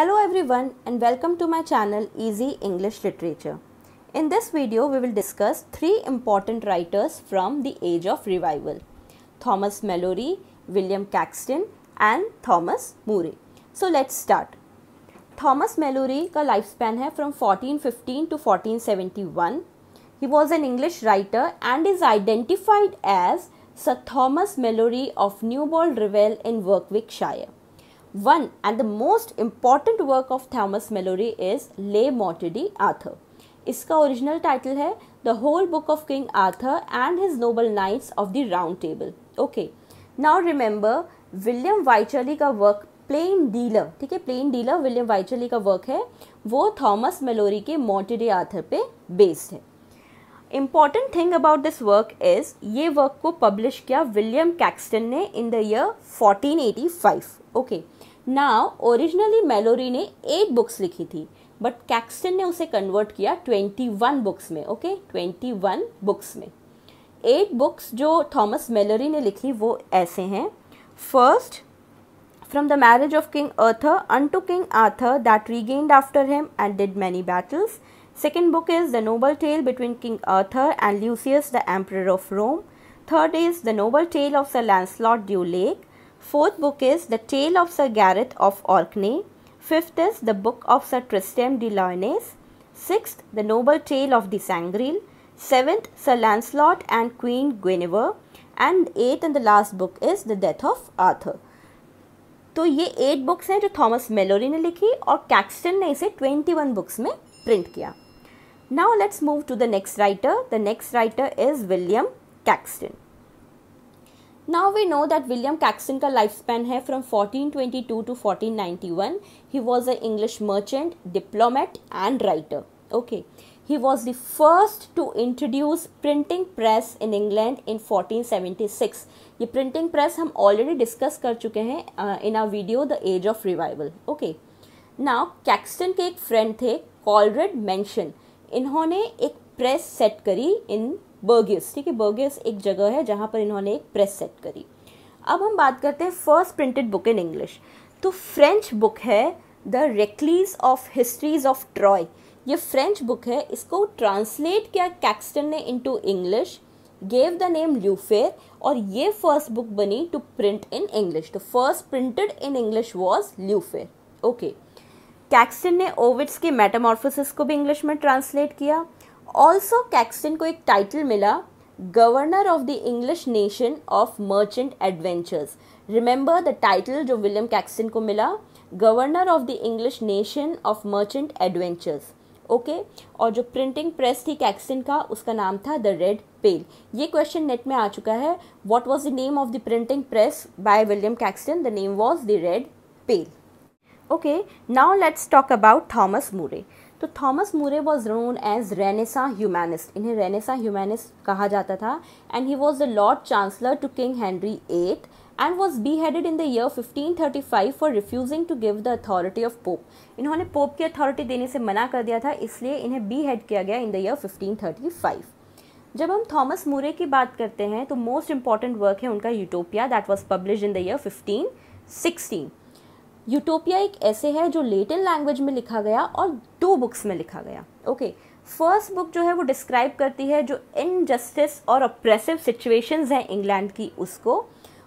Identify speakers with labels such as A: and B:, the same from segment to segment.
A: Hello everyone and welcome to my channel Easy English Literature. In this video we will discuss three important writers from the age of revival. Thomas Mallory, William Caxton and Thomas Moore. So let's start. Thomas Mallory का lifespan है from 1415 to 1471. He was an English writer and is identified as Sir Thomas Mallory of Newbold Revel in Warwickshire. One and the most important work of Thomas Mallory is Le Mortidi Arthur. इसका original title है the whole book of king Arthur and his noble knights of the round table okay now remember William Wycherley का work plane dealer ठीक है plane dealer William Wycherley का work है वो Thomas Malory के Morte de Arthur पे based है important thing about this work is ये वर्क को पब्लिश किया विलियम कैक्सटन ने in the year 1485 okay okay. Now originally Malory ने एट बुक्स लिखी थी बट कैक्सटन ने उसे कन्वर्ट किया ट्वेंटी वन बुक्स में ओके ट्वेंटी वन बुक्स में एट बुक्स जो थॉमस मेलोरी ने लिखी वो ऐसे हैं first from the marriage of king Arthur on to king Arthur that reigned after him and did many battles second book is the noble tale between king Arthur and Lucius the emperor of Rome third is the noble tale of the Lancelot du lake Fourth book is The Tale of Sir Gareth of Orkney. Fifth is The Book of Sir Tristram de Lyonesse. Sixth, The Noble Tale of the Sangreal. Seventh, Sir Lancelot and Queen Guinevere. And eighth and the last book is the Death of Arthur. तो ये eight books हैं जो Thomas Malory ने लिखी और Caxton ने इसे twenty-one books में प्रिंट किया now let's move to the next writer the next writer is William Caxton now we know that William Caxton का लाइफ स्पैन है from fourteen twenty two to one he was a English merchant diplomat and writer okay he was the first to introduce printing press in England in fourteen seventy six ये printing press हम already discuss कर चुके हैं in a video the as of revival okay now Caxton के एक friend थे कॉलरेड mention इन्होंने एक प्रेस सेट करी इन बर्गेस ठीक है बर्गेस एक जगह है जहाँ पर इन्होंने एक प्रेस सेट करी अब हम बात करते हैं first printed book in English तो फ्रेंच बुक है the Recuyell of histories of Troy ये फ्रेंच बुक है इसको ट्रांसलेट किया कैक्सटन ने into English gave the name Lefevre और ये फर्स्ट बुक बनी टू प्रिंट इन इंग्लिश तो first printed in English was Lefevre okay Caxton ने ओविट्स के मेटामॉर्फोसिस को भी इंग्लिश में ट्रांसलेट किया ऑल्सो कैक्सटन को एक टाइटल मिला governor of the English nation of merchant adventurers remember the title जो विलियम कैक्सटन को मिला governor of the English nation of merchant adventurers okay और जो प्रिंटिंग प्रेस थी कैक्सटन का उसका नाम था द रेड पेल ये क्वेश्चन नेट में आ चुका है what was the name of the printing press by William Caxton the name was the red pale okay now let's talk about Thomas More तो Thomas More was known as Renaissance humanist इन्हें Renaissance humanist कहा जाता था and he was the lord chancellor to king Henry eight and was beheaded in the year fifteen thirty five for refusing to give the authority of pope इन्होंने Pope की authority देने से मना कर दिया था इसलिए इन्हें बी हेड किया गया in the year fifteen thirty five जब हम थॉमस मूरे की बात करते हैं तो मोस्ट इंपॉर्टेंट वर्क है उनका Utopia that was publish in the year fifteen sixteen Utopia एक ऐसे है जो लेटिन लैंग्वेज में लिखा गया और दो बुक्स में लिखा गया ओके फर्स्ट बुक जो है वो डिस्क्राइब करती है जो इनजस्टिस और अप्रेसिव सिचुएशंस हैं इंग्लैंड की उसको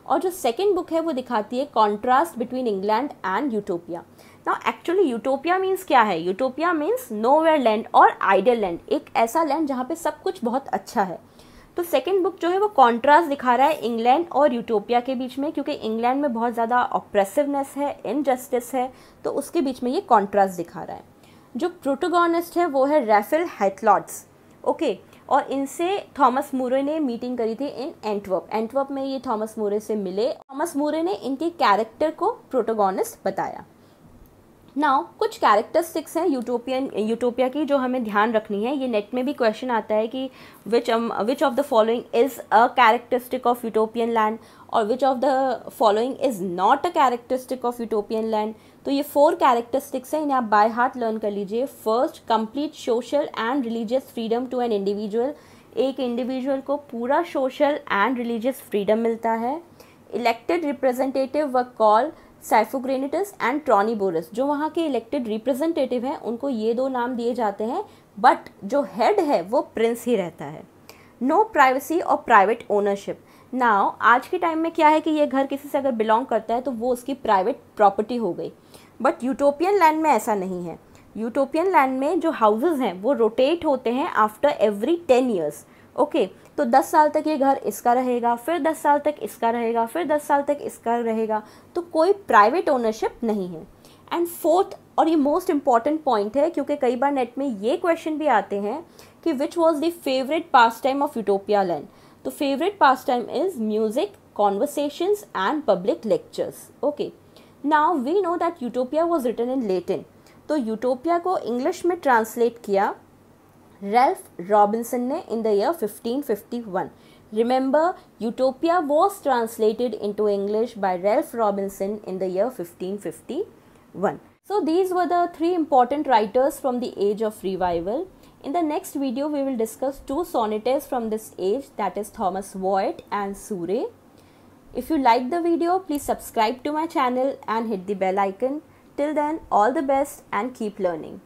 A: और जो सेकेंड बुक है वो दिखाती है contrast between England and Utopia ना एक्चुअली यूटोपिया मीन्स क्या है Utopia means nowhere land और आइडल लैंड एक ऐसा लैंड जहाँ पे सब कुछ बहुत अच्छा है तो सेकेंड बुक जो है वो कॉन्ट्रास्ट दिखा रहा है इंग्लैंड और यूटोपिया के बीच में क्योंकि इंग्लैंड में बहुत ज़्यादा ऑप्रेसिवनेस है इनजस्टिस है तो उसके बीच में ये कॉन्ट्रास्ट दिखा रहा है जो प्रोटोगोनिस्ट है वो है रेफेल हैथलॉट्स ओके और इनसे थॉमस मूरे ने मीटिंग करी थी इन एंटवर्प एंटवर्प में ये थॉमस मूरे से मिले थॉमस मूरे ने इनके कैरेक्टर को प्रोटोगोनिस्ट बताया नाउ कुछ कैरेक्टरिस्टिक्स हैं यूटोपियन यूटोपिया की जो हमें ध्यान रखनी है ये नेट में भी क्वेश्चन आता है कि which which of the following is a characteristic of utopian land और which of the following is not a characteristic of utopian land तो ये फोर कैरेक्टरिस्टिक्स हैं इन्हें आप बाय हार्ट लर्न कर लीजिए first complete social and religious freedom to an individual एक individual को पूरा सोशल एंड रिलीजियस फ्रीडम मिलता है elected representative we call Syphogrants and Tranibors जो वहाँ के इलेक्टेड रिप्रेजेंटेटिव हैं उनको ये दो नाम दिए जाते हैं बट जो हेड है वो प्रिंस ही रहता है नो प्राइवेसी और प्राइवेट ओनरशिप नाव आज के टाइम में क्या है कि ये घर किसी से अगर बिलोंग करता है तो वो उसकी प्राइवेट प्रॉपर्टी हो गई बट यूटोपियन लैंड में ऐसा नहीं है यूटोपियन लैंड में जो हाउसेज हैं वो रोटेट होते हैं after every ten years okay तो 10 साल तक ये घर इसका रहेगा फिर 10 साल तक इसका रहेगा फिर 10 साल तक इसका रहेगा तो कोई प्राइवेट ओनरशिप नहीं है एंड फोर्थ और ये मोस्ट इम्पॉर्टेंट पॉइंट है क्योंकि कई बार नेट में ये क्वेश्चन भी आते हैं कि which was the favourite pastime of Utopia land तो favourite pastime is music conversations and public lectures okay now we know that Utopia was written in Latin तो यूटोपिया को English में translate किया Ralph Robinson ne in the year 1551. Remember, Utopia was translated into English by Ralph Robinson in the year 1551. So these were the three important writers from the age of revival. In the next video, we will discuss two sonneteers from this age that is Thomas Wyatt and Surrey. If you like the video, please subscribe to my channel and hit the bell icon. Till then, all the best and keep learning.